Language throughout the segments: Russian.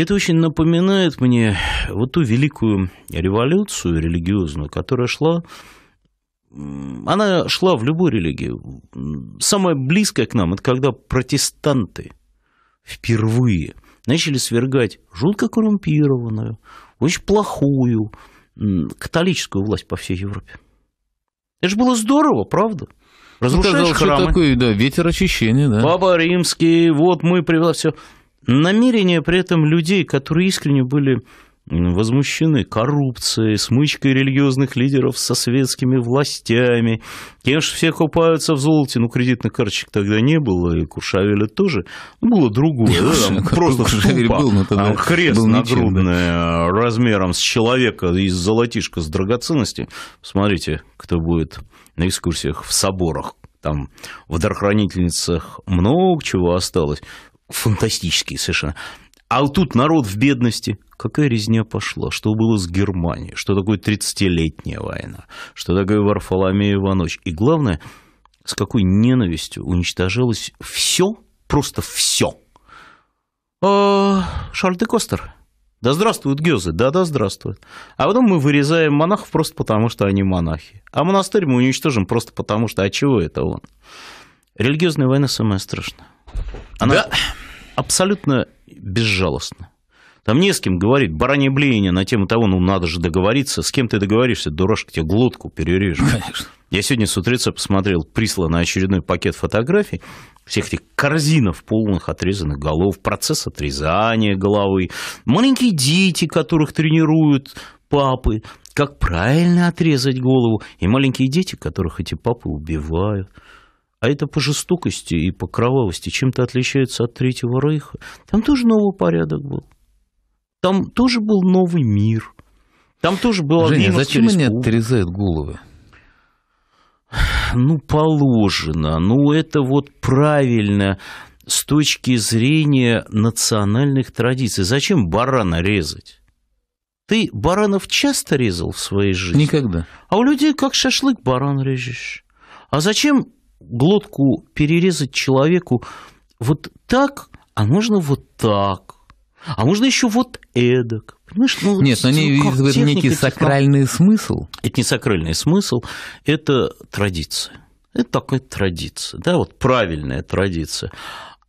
Это очень напоминает мне вот ту великую революцию религиозную, которая шла она шла в любой религии. Самое близкое к нам, это когда протестанты впервые начали свергать жутко коррумпированную, очень плохую католическую власть по всей Европе. Это же было здорово, правда? Разрушаешь ну, храмы. Такой, да, ветер очищения, да. Папа римский, вот мы привели все намерения при этом людей, которые искренне были возмущены коррупцией, смычкой религиозных лидеров со светскими властями. Конечно, все купаются в золоте, но ну, кредитных карточек тогда не было, и Куршавеля тоже. Ну, было другое, не, да, там просто Куршавель был, но тогда а, крест был нагрудный да. Э, размером с человека из золотишка, с драгоценности. Смотрите, кто будет на экскурсиях в соборах, там в дарохранительницах, много чего осталось фантастические совершенно. А тут народ в бедности. Какая резня пошла? Что было с Германией? Что такое 30-летняя война? Что такое Варфоломей ночь? И главное, с какой ненавистью уничтожалось все, просто все. А, Шарль де Костер. Да здравствует Гёзе, да-да, здравствует. А потом мы вырезаем монахов просто потому, что они монахи. А монастырь мы уничтожим просто потому, что а чего это он? Религиозная война самая страшная. Она да. абсолютно безжалостна. Там не с кем говорить. Баранье блеяние на тему того, ну, надо же договориться. С кем ты договоришься, дурашка, тебе глотку перережу. Конечно. Я сегодня с утреца посмотрел прислал на очередной пакет фотографий всех этих корзинов полных отрезанных голов, процесс отрезания головы, маленькие дети, которых тренируют папы, как правильно отрезать голову, и маленькие дети, которых эти папы убивают. А это по жестокости и по кровавости чем-то отличается от Третьего Рейха. Там тоже новый порядок был. Там тоже был новый мир. Там тоже был. Женя, зачем они отрезают головы? Ну, положено. Ну, это вот правильно с точки зрения национальных традиций. Зачем барана резать? Ты баранов часто резал в своей жизни? Никогда. А у людей как шашлык баран режешь. А зачем глотку перерезать человеку вот так, а можно вот так. А можно еще вот эдак. Понимаешь, ну, Нет, но они видят в этом некий сакральный технолог... смысл. Это не сакральный смысл, это традиция. Это такая традиция, да, вот правильная традиция.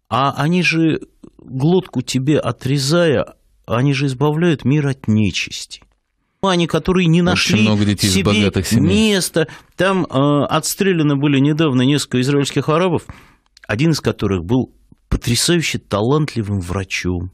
А они же глотку тебе отрезая, они же избавляют мир от нечисти мусульмане, которые не нашли много детей себе богатых семей. места. Там э, отстреляно были недавно несколько израильских арабов, один из которых был потрясающе талантливым врачом.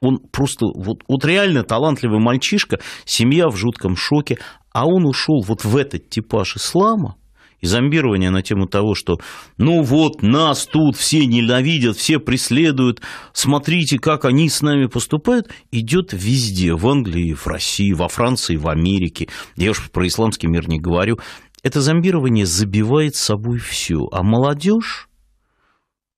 Он просто вот, вот реально талантливый мальчишка, семья в жутком шоке, а он ушел вот в этот типаж ислама – зомбирование на тему того, что ну вот нас тут все ненавидят, все преследуют, смотрите, как они с нами поступают, идет везде, в Англии, в России, во Франции, в Америке. Я уж про исламский мир не говорю. Это зомбирование забивает собой все, а молодежь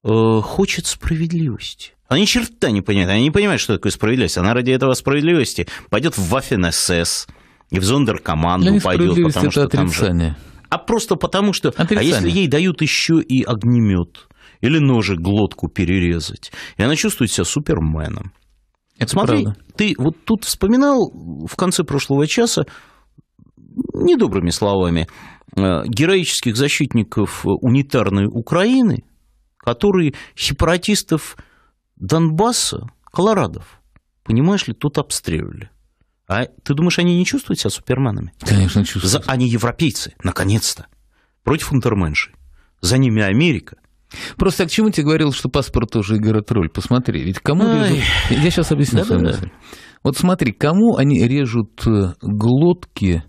э, хочет справедливости. Они черта не понимают, они не понимают, что такое справедливость. Она ради этого справедливости пойдет в Вафен СС и в Зондеркоманду пойдет, потому это что отрицание. там же а просто потому что... Отрицание. А если ей дают еще и огнемет или ножик глотку перерезать, и она чувствует себя суперменом. Это Смотри, правда. ты вот тут вспоминал в конце прошлого часа недобрыми словами э, героических защитников унитарной Украины, которые сепаратистов Донбасса, колорадов, понимаешь ли, тут обстреливали. А ты думаешь, они не чувствуют себя суперменами? Конечно, чувствуют. За... Они европейцы, наконец-то. Против интерменши. За ними Америка. Просто а к чему тебе говорил, что паспорт тоже играет роль? Посмотри, ведь кому... Режут... Я сейчас объясню да, свою мысль. Вот смотри, кому они режут э, глотки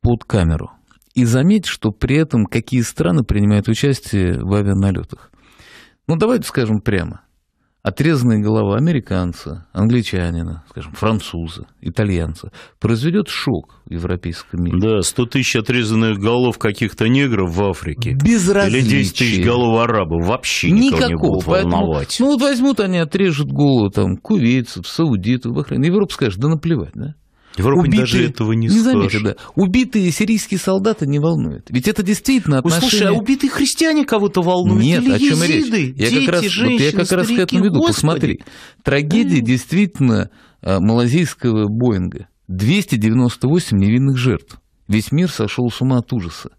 под камеру? И заметь, что при этом какие страны принимают участие в авианалетах. Ну, давайте скажем прямо отрезанная голова американца, англичанина, скажем, француза, итальянца, произведет шок в европейском мире. Да, 100 тысяч отрезанных голов каких-то негров в Африке. Без Или 10 тысяч голов арабов вообще никого не будут поэтому, волновать. ну вот возьмут они, отрежут голову там кувейцев, саудитов, Бахрейн. Европа скажет, да наплевать, да? Европа убитые, даже этого не, не заметит, да. Убитые сирийские солдаты не волнуют. Ведь это действительно отношение... слушай, а убитые христиане кого-то волнуют? Нет, Или о чем езиды? речь? Я как раз, женщины, вот я как раз к этому веду. Господи. Посмотри, трагедия да. действительно а, малазийского Боинга. 298 невинных жертв. Весь мир сошел с ума от ужаса.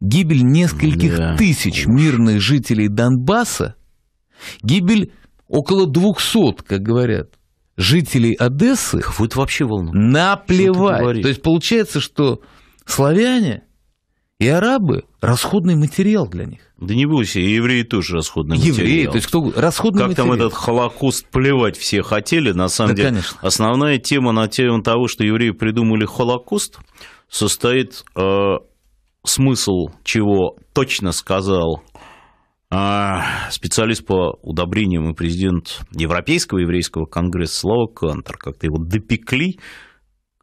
Гибель нескольких да. тысяч мирных жителей Донбасса, гибель около 200, как говорят, жителей Одессы Фут вообще волну. наплевать. То есть получается, что славяне и арабы расходный материал для них. Да не бойся, и евреи тоже расходный евреи, материал. Евреи, то есть кто расходный как материал. Как там этот Холокост плевать все хотели, на самом да, деле. Конечно. Основная тема на тему того, что евреи придумали Холокост, состоит э, смысл чего точно сказал а, специалист по удобрениям и президент Европейского еврейского конгресса Слава Кантер, как-то его допекли,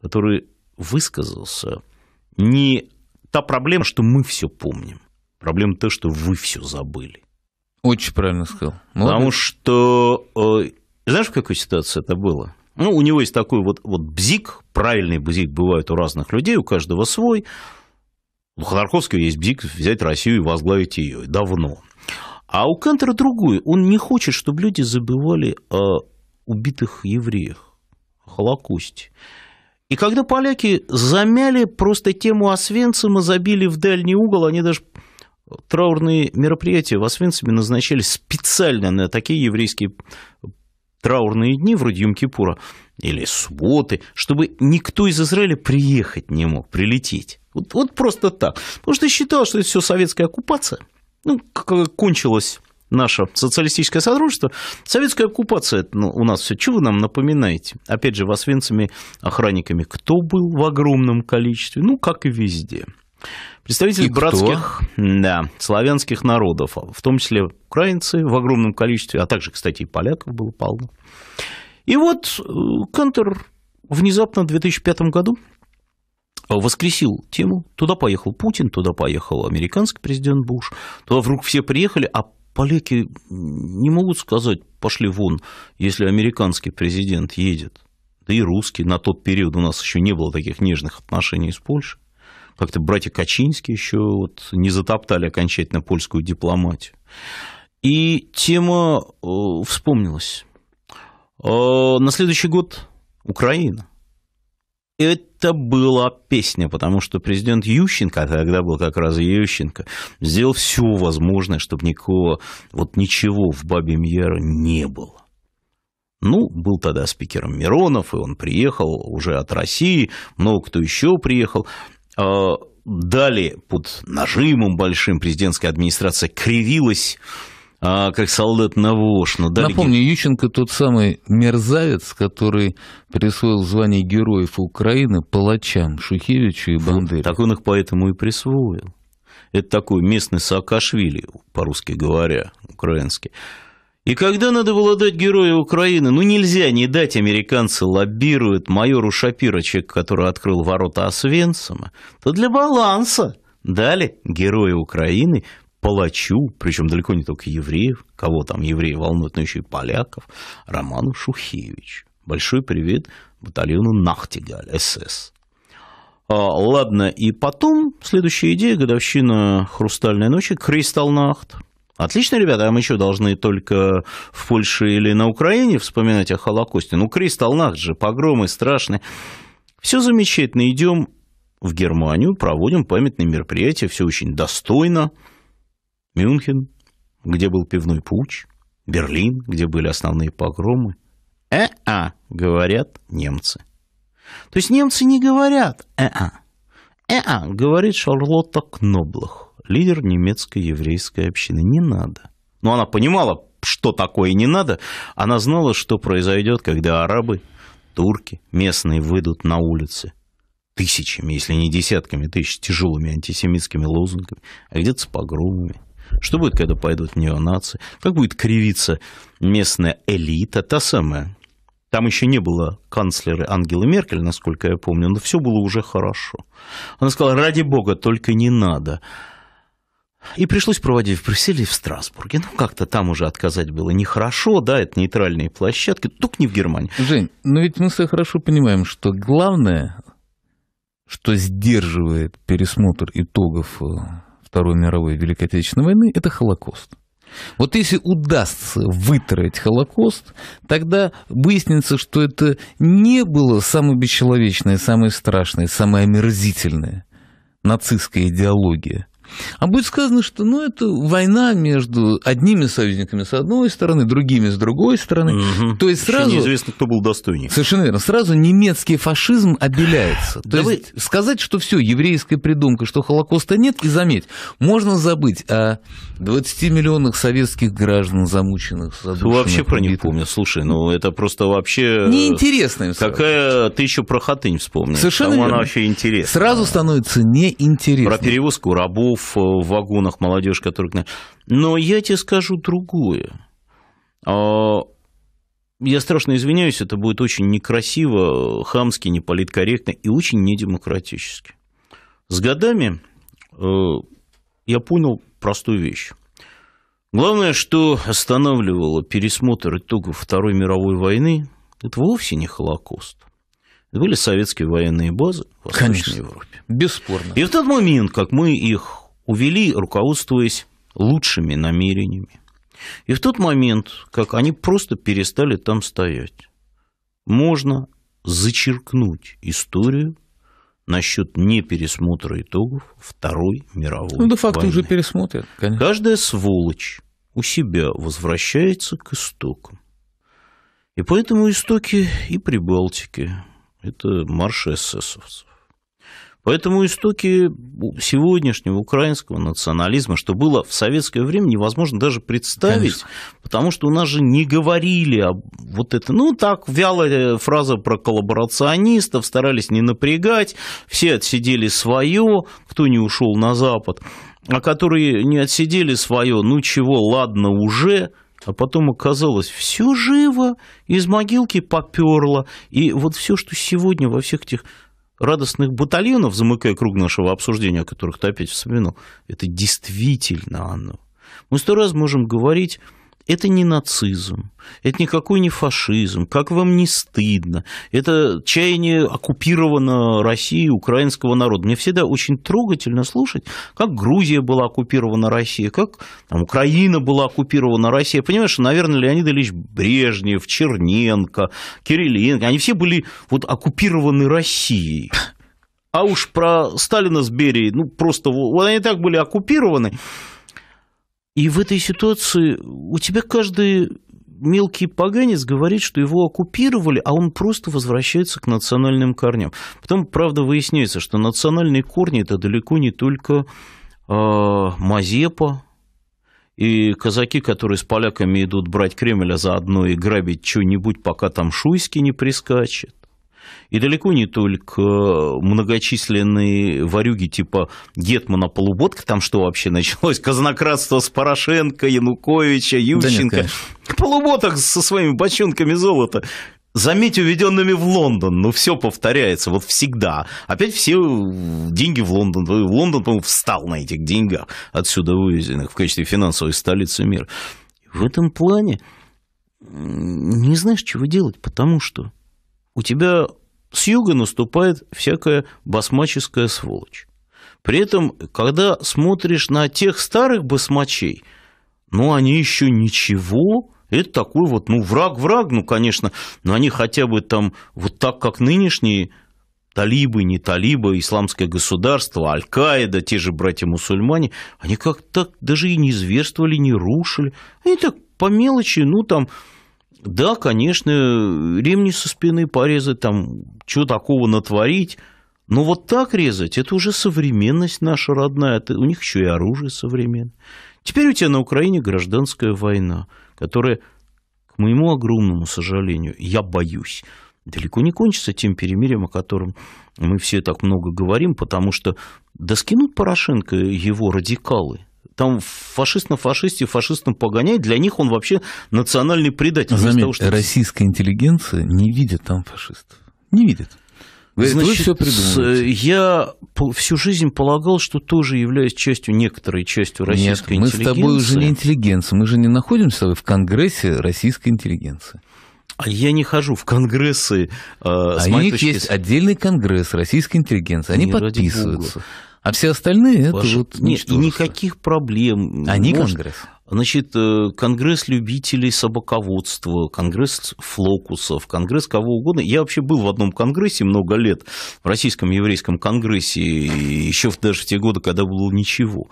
который высказался. Не та проблема, что мы все помним, проблема то, что вы все забыли. Очень правильно сказал. Молодец. Потому что, э, знаешь, в какой ситуации это было? Ну, у него есть такой вот, вот бзик, правильный бзик бывает у разных людей, у каждого свой. У Ходорковского есть бзик взять Россию и возглавить ее. Давно. А у Кантера другую. Он не хочет, чтобы люди забывали о убитых евреях, о Холокосте. И когда поляки замяли просто тему Освенцима, забили в дальний угол, они даже траурные мероприятия в Освенциме назначали специально на такие еврейские траурные дни, вроде Йом-Кипура, или субботы, чтобы никто из Израиля приехать не мог, прилететь. Вот, вот просто так. Потому что считал, что это все советская оккупация – ну, кончилось наше социалистическое содружество, советская оккупация ну, у нас все. Чего вы нам напоминаете? Опять же, восвенцами, охранниками. Кто был в огромном количестве? Ну, как и везде. Представители и братских кто? да, славянских народов, в том числе украинцы в огромном количестве, а также, кстати, и поляков было полно. И вот э, Кантер внезапно в 2005 году Э, воскресил тему. Туда поехал Путин, туда поехал американский президент Буш, туда вдруг все приехали, а поляки не могут сказать, пошли вон, если американский президент едет. Да и русский. На тот период у нас еще не было таких нежных отношений с Польшей. Как-то братья Качинские еще вот не затоптали окончательно польскую дипломатию. И тема э, вспомнилась. Э, на следующий год Украина это была песня, потому что президент Ющенко, а тогда был как раз Ющенко, сделал все возможное, чтобы никого, вот ничего в Бабе Мьера не было. Ну, был тогда спикером Миронов, и он приехал уже от России, много кто еще приехал. А, далее под нажимом большим президентская администрация кривилась а, как солдат на вошну. Да, Напомню, Леги... Ющенко тот самый мерзавец, который присвоил звание героев Украины палачам Шухевичу и Бандере. Вот, так он их поэтому и присвоил. Это такой местный Саакашвили, по-русски говоря, украинский. И когда надо было дать героя Украины, ну нельзя не дать, американцы лоббируют майору Шапирочек, который открыл ворота Освенцима, то для баланса дали героя Украины палачу, причем далеко не только евреев, кого там евреи волнуют, но еще и поляков, Роману Шухевич, Большой привет батальону Нахтигаль, СС. А, ладно, и потом следующая идея, годовщина «Хрустальной ночи», «Кристалнахт». Отлично, ребята, а мы еще должны только в Польше или на Украине вспоминать о Холокосте. Ну, Кристалнахт же, погромы страшные. Все замечательно, идем в Германию, проводим памятные мероприятия, все очень достойно – Мюнхен, где был пивной пуч, Берлин, где были основные погромы. «Э-а», говорят немцы. То есть немцы не говорят «э-а». «Э-а», говорит Шарлотта Кноблах, лидер немецкой еврейской общины. Не надо. Но она понимала, что такое не надо. Она знала, что произойдет, когда арабы, турки, местные выйдут на улицы тысячами, если не десятками тысяч, тяжелыми антисемитскими лозунгами, а где-то с погромами. Что будет, когда пойдут в неонации? Как будет кривиться местная элита, та самая? Там еще не было канцлера Ангелы Меркель, насколько я помню, но все было уже хорошо. Она сказала, ради бога, только не надо. И пришлось проводить в Брюсселе и в Страсбурге. Ну, как-то там уже отказать было нехорошо, да, это нейтральные площадки, только не в Германии. Жень, но ведь мы все хорошо понимаем, что главное, что сдерживает пересмотр итогов э, Второй мировой и Великой Отечественной войны, это Холокост. Вот если удастся вытравить Холокост, тогда выяснится, что это не было самое бесчеловечное, самое страшное, самое омерзительное нацистская идеология – а будет сказано, что ну, это война между одними союзниками с одной стороны, другими с другой стороны. Угу. То есть сразу... Еще неизвестно, кто был достойнее. Совершенно верно. Сразу немецкий фашизм обеляется. То Давай... есть сказать, что все еврейская придумка, что Холокоста нет, и заметь, можно забыть о 20 миллионах советских граждан, замученных, Вообще про них помню. Слушай, ну это просто вообще... Неинтересно им сразу. Какая... Ты еще про Хатынь вспомнил. Совершенно Там верно. она вообще интересна. Сразу становится неинтересно. Про перевозку рабов Э, в вагонах, молодежь, которая... Но я тебе скажу другое. А, я страшно извиняюсь, это будет очень некрасиво, хамски, неполиткорректно и очень недемократически. С годами э, я понял простую вещь. Главное, что останавливало пересмотр итогов Второй мировой войны, это вовсе не Холокост. Это были советские военные базы в Восточной Конечно, Европе. Бесспорно. И в тот момент, как мы их увели, руководствуясь лучшими намерениями. И в тот момент, как они просто перестали там стоять, можно зачеркнуть историю насчет непересмотра итогов Второй мировой ну, войны. Ну, да факт уже пересмотрят, конечно. Каждая сволочь у себя возвращается к истокам. И поэтому истоки и Прибалтики – это марш эсэсовцев. Поэтому истоки сегодняшнего украинского национализма, что было в советское время невозможно даже представить, Конечно. потому что у нас же не говорили об вот это, ну так вялая фраза про коллаборационистов, старались не напрягать, все отсидели свое, кто не ушел на Запад, а которые не отсидели свое, ну чего, ладно уже, а потом оказалось все живо, из могилки поперло, и вот все, что сегодня во всех этих радостных батальонов, замыкая круг нашего обсуждения, о которых ты опять вспоминал, это действительно оно. Мы сто раз можем говорить это не нацизм, это никакой не фашизм, как вам не стыдно, это чаяние оккупировано России, украинского народа. Мне всегда очень трогательно слушать, как Грузия была оккупирована Россией, как там, Украина была оккупирована Россией. Понимаешь, наверное, Леонид Ильич Брежнев, Черненко, Кириленко, они все были вот оккупированы Россией. А уж про Сталина с Берией, ну просто, вот они так были оккупированы. И в этой ситуации у тебя каждый мелкий поганец говорит, что его оккупировали, а он просто возвращается к национальным корням. Потом, правда, выясняется, что национальные корни это далеко не только э, Мазепа, и казаки, которые с поляками идут брать Кремль, а заодно и грабить что-нибудь, пока там Шуйский не прискачет. И далеко не только многочисленные варюги типа Гетмана Полуботка, там что вообще началось? Казнократство с Порошенко, Януковича, Ющенко, Да Полуботок со своими бочонками золота заметь, уведенными в Лондон. Ну, все повторяется, вот всегда. Опять все деньги в Лондон. Лондон, по-моему, встал на этих деньгах, отсюда вывезенных в качестве финансовой столицы мира. В этом плане не знаешь, чего делать, потому что у тебя с юга наступает всякая басмаческая сволочь. При этом, когда смотришь на тех старых басмачей, ну, они еще ничего, это такой вот, ну, враг-враг, ну, конечно, но они хотя бы там вот так, как нынешние талибы, не талибы, исламское государство, Аль-Каида, те же братья-мусульмане, они как-то даже и не зверствовали, не рушили. Они так по мелочи, ну, там, да, конечно, ремни со спины порезать, там, что такого натворить. Но вот так резать, это уже современность наша родная. Это, у них еще и оружие современное. Теперь у тебя на Украине гражданская война, которая, к моему огромному сожалению, я боюсь, далеко не кончится тем перемирием, о котором мы все так много говорим, потому что да скинут Порошенко его радикалы – там фашист на фашисте, фашист на погоняй, для них он вообще национальный предатель. Заметь, того, что... российская интеллигенция не видит там фашистов. Не видит. Говорит, Значит, вы все придумываете. Э, я всю жизнь полагал, что тоже являюсь частью некоторой частью российской Нет, мы интеллигенции. Мы с тобой уже не интеллигенция, мы же не находимся в Конгрессе российской интеллигенции. А я не хожу в конгрессы. Э, а у них есть отдельный конгресс российской интеллигенции. Они не, подписываются. А все остальные Паша, это вот нет, и никаких проблем. Они а Может, Конгресс. Значит, э, Конгресс любителей собаководства, Конгресс флокусов, Конгресс кого угодно. Я вообще был в одном Конгрессе много лет, в Российском еврейском Конгрессе, еще даже в те годы, когда было ничего.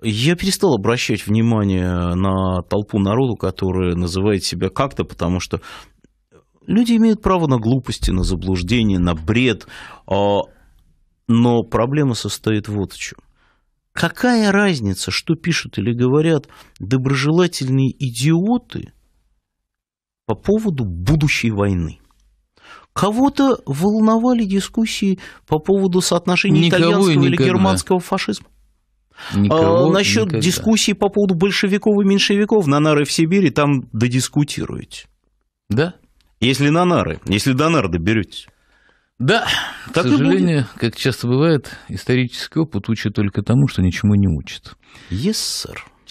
Я перестал обращать внимание на толпу народу, которая называет себя как-то, потому что люди имеют право на глупости, на заблуждение, на бред. А но проблема состоит вот в чем. Какая разница, что пишут или говорят доброжелательные идиоты по поводу будущей войны? Кого-то волновали дискуссии по поводу соотношения Никого итальянского или германского фашизма. А, Никого, а, насчет никогда. дискуссии по поводу большевиков и меньшевиков на нары в Сибири там додискутируете. Да. Если на нары, если до Нары доберетесь. Да, К так сожалению, как часто бывает, исторический опыт учит только тому, что ничему не учит. Yes, sir.